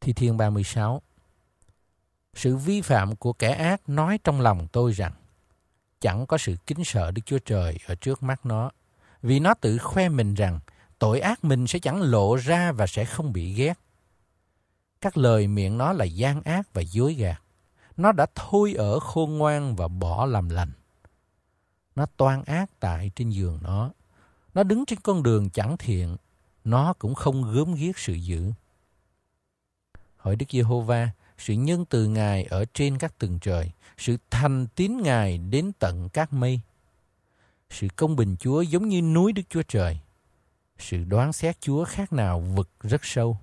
Thi Thiên 36 Sự vi phạm của kẻ ác nói trong lòng tôi rằng chẳng có sự kính sợ Đức Chúa Trời ở trước mắt nó, vì nó tự khoe mình rằng tội ác mình sẽ chẳng lộ ra và sẽ không bị ghét. Các lời miệng nó là gian ác và dối gạt. Nó đã thôi ở khôn ngoan và bỏ làm lành. Nó toan ác tại trên giường nó. Nó đứng trên con đường chẳng thiện. Nó cũng không gớm ghiếc sự dữ hỏi Đức Giê-hô-va, sự nhân từ Ngài ở trên các tầng trời, sự thành tín Ngài đến tận các mây. Sự công bình Chúa giống như núi Đức Chúa Trời. Sự đoán xét Chúa khác nào vực rất sâu.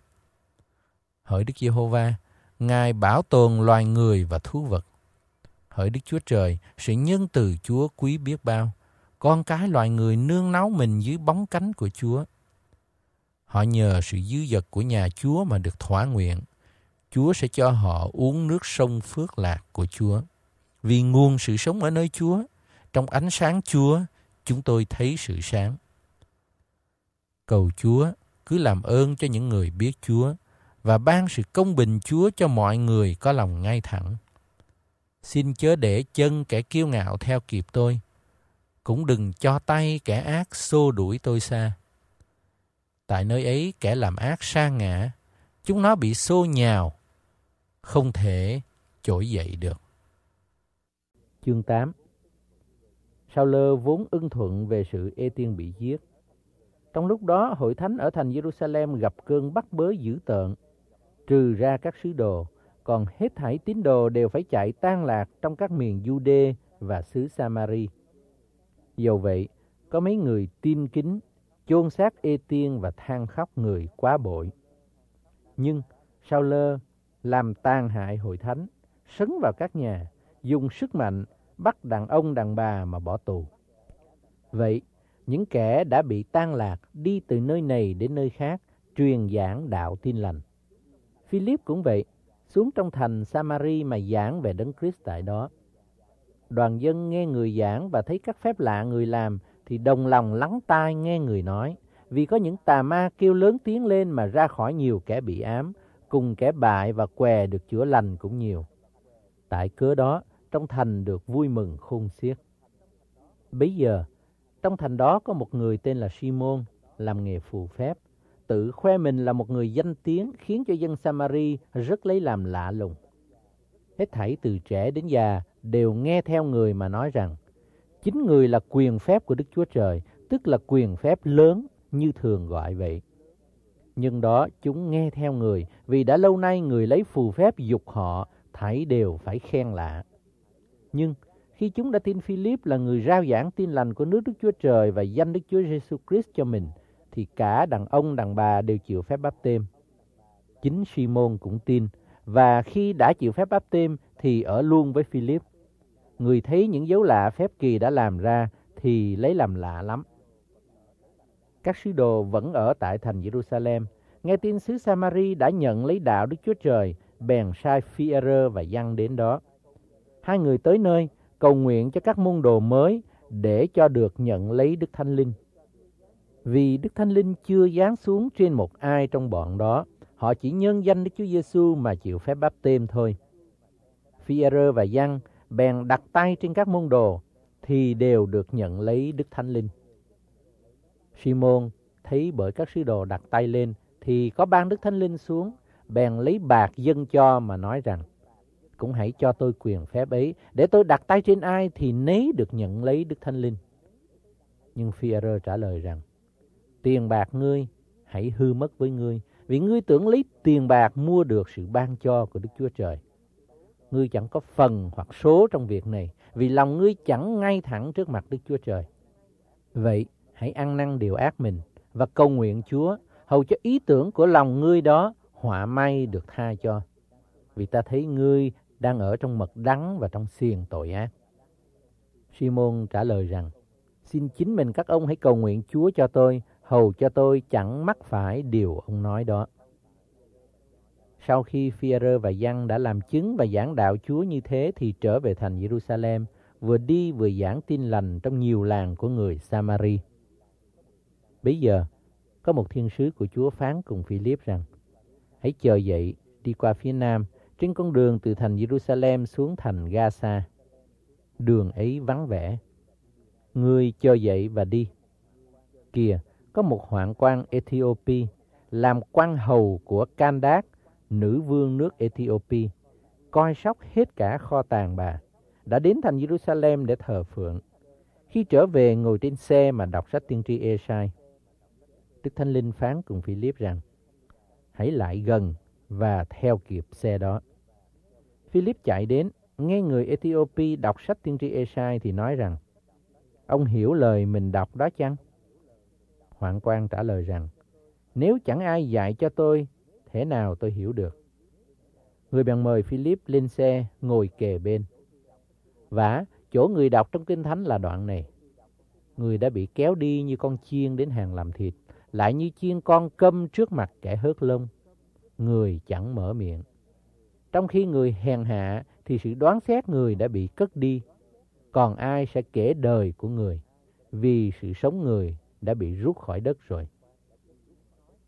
hỏi Đức Giê-hô-va, Ngài bảo tồn loài người và thú vật. hỏi Đức Chúa Trời, sự nhân từ Chúa quý biết bao. Con cái loài người nương náu mình dưới bóng cánh của Chúa. Họ nhờ sự dư dật của nhà Chúa mà được thỏa nguyện. Chúa sẽ cho họ uống nước sông phước lạc của Chúa. Vì nguồn sự sống ở nơi Chúa, trong ánh sáng Chúa, chúng tôi thấy sự sáng. Cầu Chúa cứ làm ơn cho những người biết Chúa và ban sự công bình Chúa cho mọi người có lòng ngay thẳng. Xin chớ để chân kẻ kiêu ngạo theo kịp tôi, cũng đừng cho tay kẻ ác xô đuổi tôi xa. Tại nơi ấy kẻ làm ác sa ngã, chúng nó bị xô nhào không thể trỗi dậy được. Chương 8 Sao lơ vốn ưng thuận về sự ê e tiên bị giết. Trong lúc đó, hội thánh ở thành Jerusalem gặp cơn bắt bớ dữ tợn, trừ ra các sứ đồ, còn hết thảy tín đồ đều phải chạy tan lạc trong các miền Jude và xứ Samari. Dầu vậy, có mấy người tin kính, chôn xác ê e tiên và than khóc người quá bội. Nhưng, Sao lơ làm tàn hại hội thánh, sấn vào các nhà, dùng sức mạnh bắt đàn ông đàn bà mà bỏ tù. Vậy, những kẻ đã bị tan lạc đi từ nơi này đến nơi khác truyền giảng đạo tin lành. Philip cũng vậy, xuống trong thành Samari mà giảng về đấng Christ tại đó. Đoàn dân nghe người giảng và thấy các phép lạ người làm thì đồng lòng lắng tai nghe người nói, vì có những tà ma kêu lớn tiếng lên mà ra khỏi nhiều kẻ bị ám, cùng kẻ bại và què được chữa lành cũng nhiều. Tại cớ đó, trong thành được vui mừng khôn xiết. Bây giờ, trong thành đó có một người tên là Simon, làm nghề phù phép, tự khoe mình là một người danh tiếng khiến cho dân Samari rất lấy làm lạ lùng. Hết thảy từ trẻ đến già đều nghe theo người mà nói rằng, chính người là quyền phép của Đức Chúa Trời, tức là quyền phép lớn như thường gọi vậy nhưng đó chúng nghe theo người, vì đã lâu nay người lấy phù phép dục họ, thảy đều phải khen lạ. Nhưng khi chúng đã tin Philip là người rao giảng tin lành của nước Đức Chúa Trời và danh Đức Chúa Giêsu Christ cho mình, thì cả đàn ông đàn bà đều chịu phép báp têm. Chính Simon cũng tin, và khi đã chịu phép báp têm thì ở luôn với Philip. Người thấy những dấu lạ phép kỳ đã làm ra thì lấy làm lạ lắm. Các sứ đồ vẫn ở tại thành Jerusalem. Nghe tin sứ Samari đã nhận lấy đạo Đức Chúa Trời, bèn sai phi và Giăng đến đó. Hai người tới nơi, cầu nguyện cho các môn đồ mới để cho được nhận lấy Đức Thánh Linh. Vì Đức Thánh Linh chưa giáng xuống trên một ai trong bọn đó, họ chỉ nhân danh Đức Chúa Giêsu mà chịu phép báp têm thôi. phi và Giăng bèn đặt tay trên các môn đồ thì đều được nhận lấy Đức Thánh Linh. Simon thấy bởi các sứ đồ đặt tay lên thì có ban Đức Thánh Linh xuống, bèn lấy bạc dâng cho mà nói rằng cũng hãy cho tôi quyền phép ấy để tôi đặt tay trên ai thì nấy được nhận lấy Đức Thánh Linh. Nhưng phi trả lời rằng tiền bạc ngươi hãy hư mất với ngươi vì ngươi tưởng lấy tiền bạc mua được sự ban cho của Đức Chúa Trời. Ngươi chẳng có phần hoặc số trong việc này vì lòng ngươi chẳng ngay thẳng trước mặt Đức Chúa Trời. Vậy hãy ăn năn điều ác mình và cầu nguyện Chúa hầu cho ý tưởng của lòng ngươi đó họa may được tha cho. Vì ta thấy ngươi đang ở trong mật đắng và trong xiềng tội ác. Simon trả lời rằng, xin chính mình các ông hãy cầu nguyện Chúa cho tôi, hầu cho tôi chẳng mắc phải điều ông nói đó. Sau khi Phi-e-rơ và Giăng đã làm chứng và giảng đạo Chúa như thế thì trở về thành Jerusalem, vừa đi vừa giảng tin lành trong nhiều làng của người Samaria Bây giờ, có một thiên sứ của Chúa phán cùng Philip rằng, hãy chờ dậy, đi qua phía nam, trên con đường từ thành Jerusalem xuống thành Gaza. Đường ấy vắng vẻ. người chờ dậy và đi. Kìa, có một hoàng quan Ethiopia, làm quan hầu của Candac, nữ vương nước Ethiopia, coi sóc hết cả kho tàng bà, đã đến thành Jerusalem để thờ phượng. Khi trở về ngồi trên xe mà đọc sách tiên tri Esai, Đức Thánh Linh phán cùng Philip rằng, hãy lại gần và theo kịp xe đó. Philip chạy đến, nghe người Ethiopia đọc sách tiên tri Esai thì nói rằng, ông hiểu lời mình đọc đó chăng? Hoàng Quan trả lời rằng, nếu chẳng ai dạy cho tôi, thế nào tôi hiểu được? Người bèn mời Philip lên xe ngồi kề bên. Và chỗ người đọc trong Kinh Thánh là đoạn này. Người đã bị kéo đi như con chiên đến hàng làm thịt lại như chiên con câm trước mặt kẻ hớt lông. Người chẳng mở miệng. Trong khi người hèn hạ thì sự đoán xét người đã bị cất đi. Còn ai sẽ kể đời của người vì sự sống người đã bị rút khỏi đất rồi.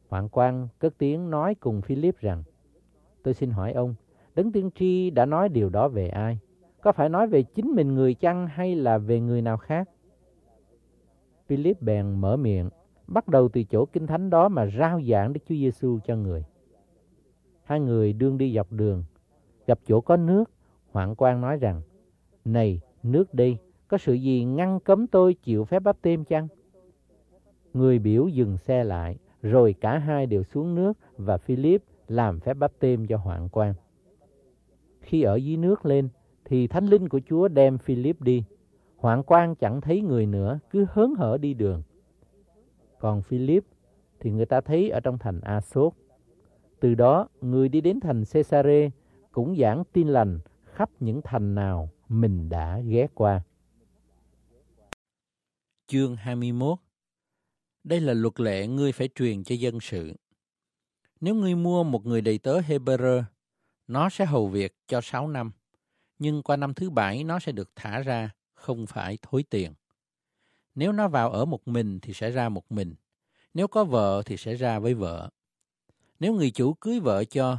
Hoàng Quang cất tiếng nói cùng Philip rằng Tôi xin hỏi ông, Đấng Tiên Tri đã nói điều đó về ai? Có phải nói về chính mình người chăng hay là về người nào khác? Philip bèn mở miệng bắt đầu từ chỗ kinh thánh đó mà rao giảng Đức Chúa Giêsu cho người. Hai người đương đi dọc đường, gặp chỗ có nước, hoạn quan nói rằng, Này, nước đi, có sự gì ngăn cấm tôi chịu phép bắp tim chăng? Người biểu dừng xe lại, rồi cả hai đều xuống nước và Philip làm phép bắp tim cho hoạn quan. Khi ở dưới nước lên, thì thánh linh của Chúa đem Philip đi. Hoạn quan chẳng thấy người nữa, cứ hớn hở đi đường. Còn Philip thì người ta thấy ở trong thành Asốt. Từ đó, người đi đến thành Caesarea cũng giảng tin lành khắp những thành nào mình đã ghé qua. Chương 21 Đây là luật lệ ngươi phải truyền cho dân sự. Nếu ngươi mua một người đầy tớ Hebrew, nó sẽ hầu việc cho 6 năm, nhưng qua năm thứ bảy nó sẽ được thả ra, không phải thối tiền. Nếu nó vào ở một mình thì sẽ ra một mình. Nếu có vợ thì sẽ ra với vợ. Nếu người chủ cưới vợ cho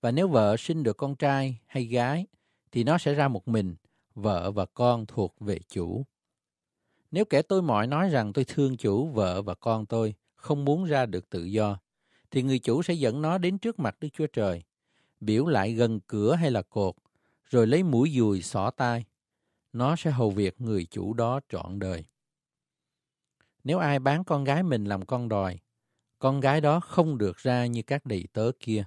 và nếu vợ sinh được con trai hay gái thì nó sẽ ra một mình, vợ và con thuộc về chủ. Nếu kẻ tôi mọi nói rằng tôi thương chủ, vợ và con tôi, không muốn ra được tự do, thì người chủ sẽ dẫn nó đến trước mặt Đức Chúa Trời, biểu lại gần cửa hay là cột, rồi lấy mũi dùi xỏ tai. Nó sẽ hầu việc người chủ đó trọn đời. Nếu ai bán con gái mình làm con đòi, con gái đó không được ra như các đầy tớ kia.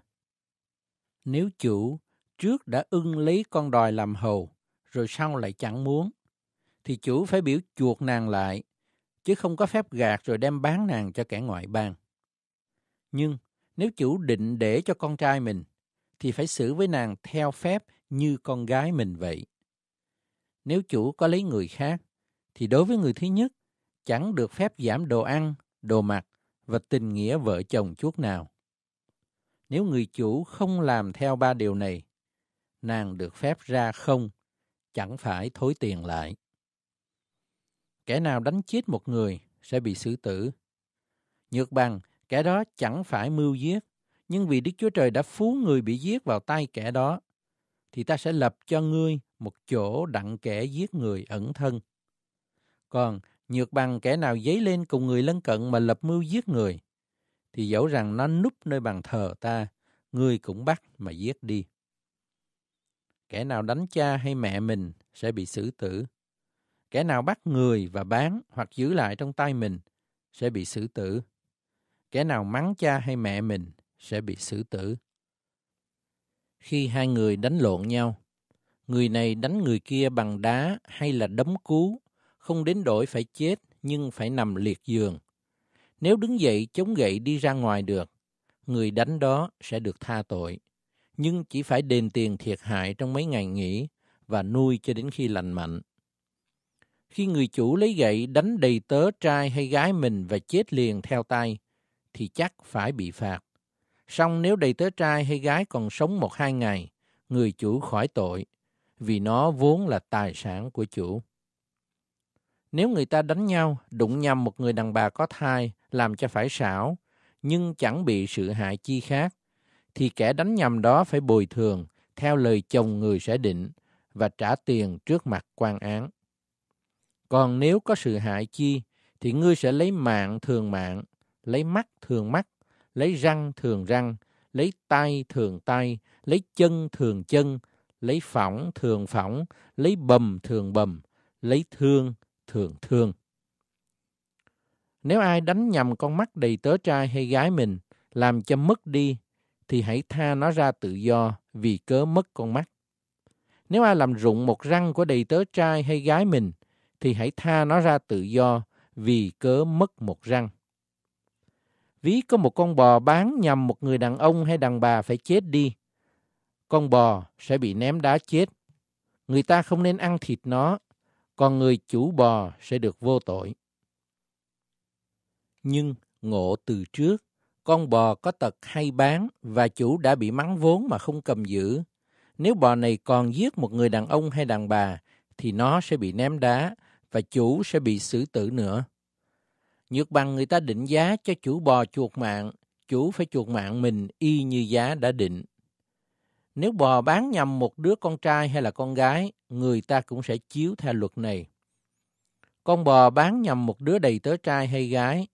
Nếu chủ trước đã ưng lấy con đòi làm hầu, rồi sau lại chẳng muốn, thì chủ phải biểu chuộc nàng lại, chứ không có phép gạt rồi đem bán nàng cho kẻ ngoại bang. Nhưng nếu chủ định để cho con trai mình, thì phải xử với nàng theo phép như con gái mình vậy. Nếu chủ có lấy người khác, thì đối với người thứ nhất, chẳng được phép giảm đồ ăn, đồ mặc và tình nghĩa vợ chồng chút nào. Nếu người chủ không làm theo ba điều này, nàng được phép ra không, chẳng phải thối tiền lại. Kẻ nào đánh chết một người sẽ bị xử tử. Nhược bằng, kẻ đó chẳng phải mưu giết, nhưng vì Đức Chúa Trời đã phú người bị giết vào tay kẻ đó, thì ta sẽ lập cho ngươi một chỗ đặng kẻ giết người ẩn thân. Còn nhược bằng kẻ nào dấy lên cùng người lân cận mà lập mưu giết người, thì dẫu rằng nó núp nơi bàn thờ ta, ngươi cũng bắt mà giết đi. Kẻ nào đánh cha hay mẹ mình sẽ bị xử tử. Kẻ nào bắt người và bán hoặc giữ lại trong tay mình sẽ bị xử tử. Kẻ nào mắng cha hay mẹ mình sẽ bị xử tử. Khi hai người đánh lộn nhau, người này đánh người kia bằng đá hay là đấm cú không đến đổi phải chết nhưng phải nằm liệt giường. Nếu đứng dậy chống gậy đi ra ngoài được, người đánh đó sẽ được tha tội, nhưng chỉ phải đền tiền thiệt hại trong mấy ngày nghỉ và nuôi cho đến khi lành mạnh. Khi người chủ lấy gậy đánh đầy tớ trai hay gái mình và chết liền theo tay, thì chắc phải bị phạt. Song nếu đầy tớ trai hay gái còn sống một hai ngày, người chủ khỏi tội, vì nó vốn là tài sản của chủ. Nếu người ta đánh nhau, đụng nhầm một người đàn bà có thai, làm cho phải xảo, nhưng chẳng bị sự hại chi khác, thì kẻ đánh nhầm đó phải bồi thường, theo lời chồng người sẽ định, và trả tiền trước mặt quan án. Còn nếu có sự hại chi, thì ngươi sẽ lấy mạng thường mạng, lấy mắt thường mắt, lấy răng thường răng, lấy tay thường tay, lấy chân thường chân, lấy phỏng thường phỏng, lấy bầm thường bầm, lấy thương thường thương. Nếu ai đánh nhầm con mắt đầy tớ trai hay gái mình, làm cho mất đi, thì hãy tha nó ra tự do vì cớ mất con mắt. Nếu ai làm rụng một răng của đầy tớ trai hay gái mình, thì hãy tha nó ra tự do vì cớ mất một răng. Ví có một con bò bán nhầm một người đàn ông hay đàn bà phải chết đi. Con bò sẽ bị ném đá chết. Người ta không nên ăn thịt nó còn người chủ bò sẽ được vô tội. Nhưng ngộ từ trước, con bò có tật hay bán và chủ đã bị mắng vốn mà không cầm giữ. Nếu bò này còn giết một người đàn ông hay đàn bà, thì nó sẽ bị ném đá và chủ sẽ bị xử tử nữa. Nhược bằng người ta định giá cho chủ bò chuột mạng, chủ phải chuột mạng mình y như giá đã định. Nếu bò bán nhầm một đứa con trai hay là con gái, người ta cũng sẽ chiếu theo luật này. Con bò bán nhầm một đứa đầy tớ trai hay gái,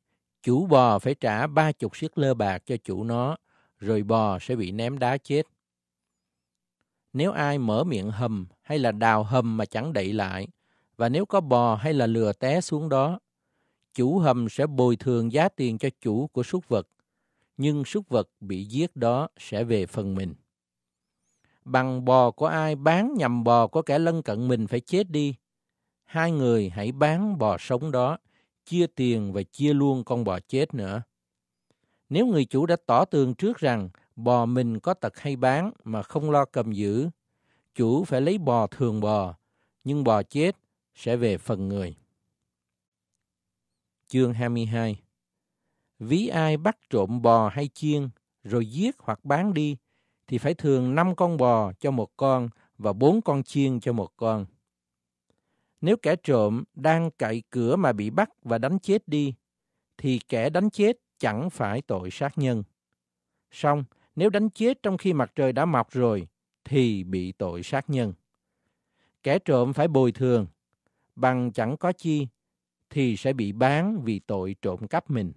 chủ bò phải trả ba chục siết lơ bạc cho chủ nó, rồi bò sẽ bị ném đá chết. Nếu ai mở miệng hầm hay là đào hầm mà chẳng đậy lại, và nếu có bò hay là lừa té xuống đó, chủ hầm sẽ bồi thường giá tiền cho chủ của súc vật, nhưng súc vật bị giết đó sẽ về phần mình bằng bò của ai bán nhầm bò của kẻ lân cận mình phải chết đi. Hai người hãy bán bò sống đó, chia tiền và chia luôn con bò chết nữa. Nếu người chủ đã tỏ tường trước rằng bò mình có tật hay bán mà không lo cầm giữ, chủ phải lấy bò thường bò, nhưng bò chết sẽ về phần người. Chương 22 Ví ai bắt trộm bò hay chiên, rồi giết hoặc bán đi, thì phải thường năm con bò cho một con và bốn con chiên cho một con. Nếu kẻ trộm đang cậy cửa mà bị bắt và đánh chết đi, thì kẻ đánh chết chẳng phải tội sát nhân. Song, nếu đánh chết trong khi mặt trời đã mọc rồi, thì bị tội sát nhân. Kẻ trộm phải bồi thường, bằng chẳng có chi, thì sẽ bị bán vì tội trộm cắp mình.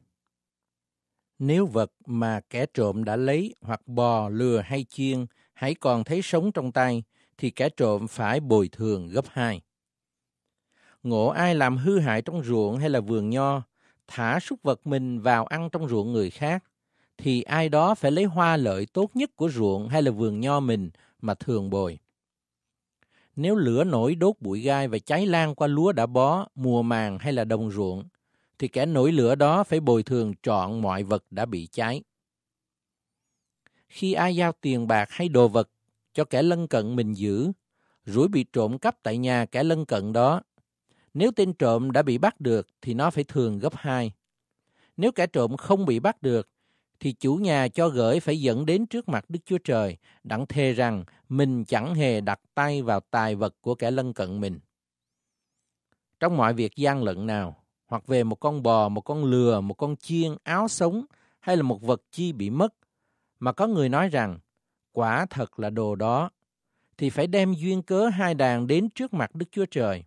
Nếu vật mà kẻ trộm đã lấy hoặc bò, lừa hay chiên hãy còn thấy sống trong tay, thì kẻ trộm phải bồi thường gấp hai. Ngộ ai làm hư hại trong ruộng hay là vườn nho, thả súc vật mình vào ăn trong ruộng người khác, thì ai đó phải lấy hoa lợi tốt nhất của ruộng hay là vườn nho mình mà thường bồi. Nếu lửa nổi đốt bụi gai và cháy lan qua lúa đã bó, mùa màng hay là đồng ruộng, thì kẻ nổi lửa đó phải bồi thường trọn mọi vật đã bị cháy. Khi ai giao tiền bạc hay đồ vật cho kẻ lân cận mình giữ, rủi bị trộm cắp tại nhà kẻ lân cận đó, nếu tên trộm đã bị bắt được thì nó phải thường gấp hai. Nếu kẻ trộm không bị bắt được, thì chủ nhà cho gửi phải dẫn đến trước mặt Đức Chúa Trời, đặng thề rằng mình chẳng hề đặt tay vào tài vật của kẻ lân cận mình. Trong mọi việc gian lận nào, hoặc về một con bò, một con lừa, một con chiên, áo sống hay là một vật chi bị mất, mà có người nói rằng, quả thật là đồ đó, thì phải đem duyên cớ hai đàn đến trước mặt Đức Chúa Trời.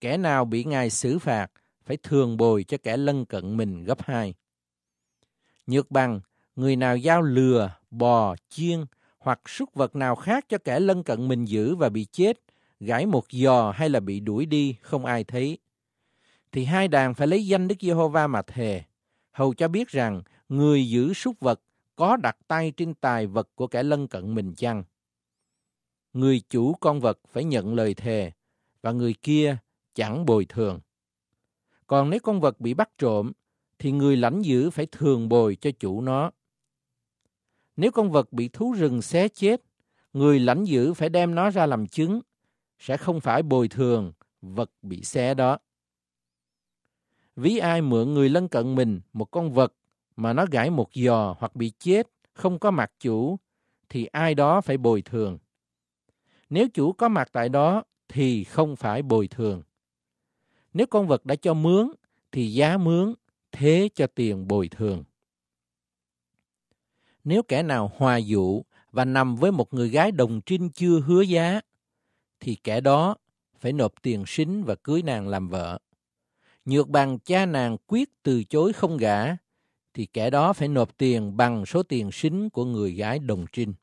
Kẻ nào bị Ngài xử phạt, phải thường bồi cho kẻ lân cận mình gấp hai. Nhược bằng, người nào giao lừa, bò, chiên hoặc súc vật nào khác cho kẻ lân cận mình giữ và bị chết, gãi một giò hay là bị đuổi đi, không ai thấy – thì hai đàn phải lấy danh Đức Giê-hô-va mà thề, hầu cho biết rằng người giữ súc vật có đặt tay trên tài vật của kẻ lân cận mình chăng. Người chủ con vật phải nhận lời thề, và người kia chẳng bồi thường. Còn nếu con vật bị bắt trộm, thì người lãnh giữ phải thường bồi cho chủ nó. Nếu con vật bị thú rừng xé chết, người lãnh giữ phải đem nó ra làm chứng, sẽ không phải bồi thường vật bị xé đó. Ví ai mượn người lân cận mình một con vật mà nó gãi một giò hoặc bị chết, không có mặt chủ, thì ai đó phải bồi thường. Nếu chủ có mặt tại đó thì không phải bồi thường. Nếu con vật đã cho mướn thì giá mướn, thế cho tiền bồi thường. Nếu kẻ nào hòa dụ và nằm với một người gái đồng trinh chưa hứa giá, thì kẻ đó phải nộp tiền sính và cưới nàng làm vợ nhược bằng cha nàng quyết từ chối không gả, thì kẻ đó phải nộp tiền bằng số tiền sính của người gái đồng trinh.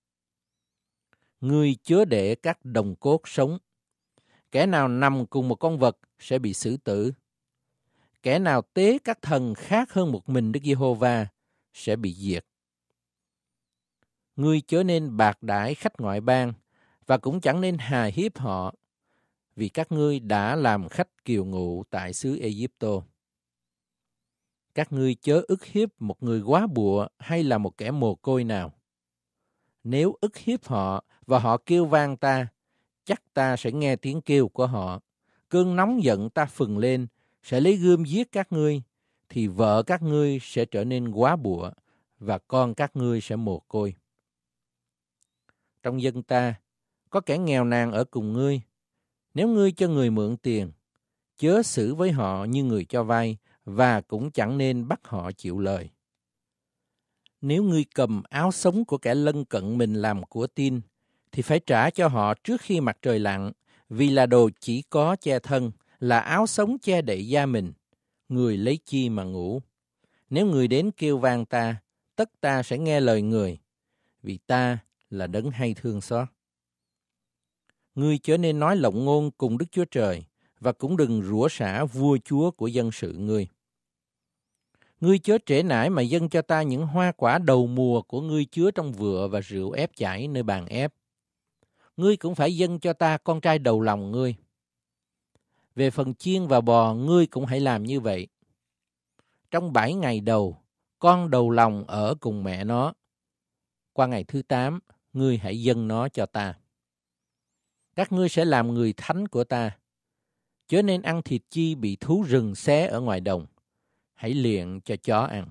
người chứa để các đồng cốt sống. Kẻ nào nằm cùng một con vật sẽ bị xử tử. Kẻ nào tế các thần khác hơn một mình Đức Giê-hô-va sẽ bị diệt. Ngươi chớ nên bạc đãi khách ngoại bang và cũng chẳng nên hà hiếp họ vì các ngươi đã làm khách kiều ngụ tại xứ Egypto. Các ngươi chớ ức hiếp một người quá bụa hay là một kẻ mồ côi nào. Nếu ức hiếp họ và họ kêu vang ta, chắc ta sẽ nghe tiếng kêu của họ. Cơn nóng giận ta phừng lên, sẽ lấy gươm giết các ngươi, thì vợ các ngươi sẽ trở nên quá bụa và con các ngươi sẽ mồ côi. Trong dân ta, có kẻ nghèo nàn ở cùng ngươi, nếu ngươi cho người mượn tiền, chớ xử với họ như người cho vay và cũng chẳng nên bắt họ chịu lời. Nếu ngươi cầm áo sống của kẻ lân cận mình làm của tin, thì phải trả cho họ trước khi mặt trời lặn, vì là đồ chỉ có che thân, là áo sống che đậy da mình. Người lấy chi mà ngủ? Nếu người đến kêu vang ta, tất ta sẽ nghe lời người, vì ta là đấng hay thương xót ngươi chớ nên nói lộng ngôn cùng Đức Chúa Trời, và cũng đừng rủa xả vua chúa của dân sự ngươi. Ngươi chớ trễ nải mà dâng cho ta những hoa quả đầu mùa của ngươi chứa trong vựa và rượu ép chảy nơi bàn ép. Ngươi cũng phải dâng cho ta con trai đầu lòng ngươi. Về phần chiên và bò, ngươi cũng hãy làm như vậy. Trong bảy ngày đầu, con đầu lòng ở cùng mẹ nó. Qua ngày thứ tám, ngươi hãy dâng nó cho ta. Các ngươi sẽ làm người thánh của ta. Chớ nên ăn thịt chi bị thú rừng xé ở ngoài đồng. Hãy luyện cho chó ăn.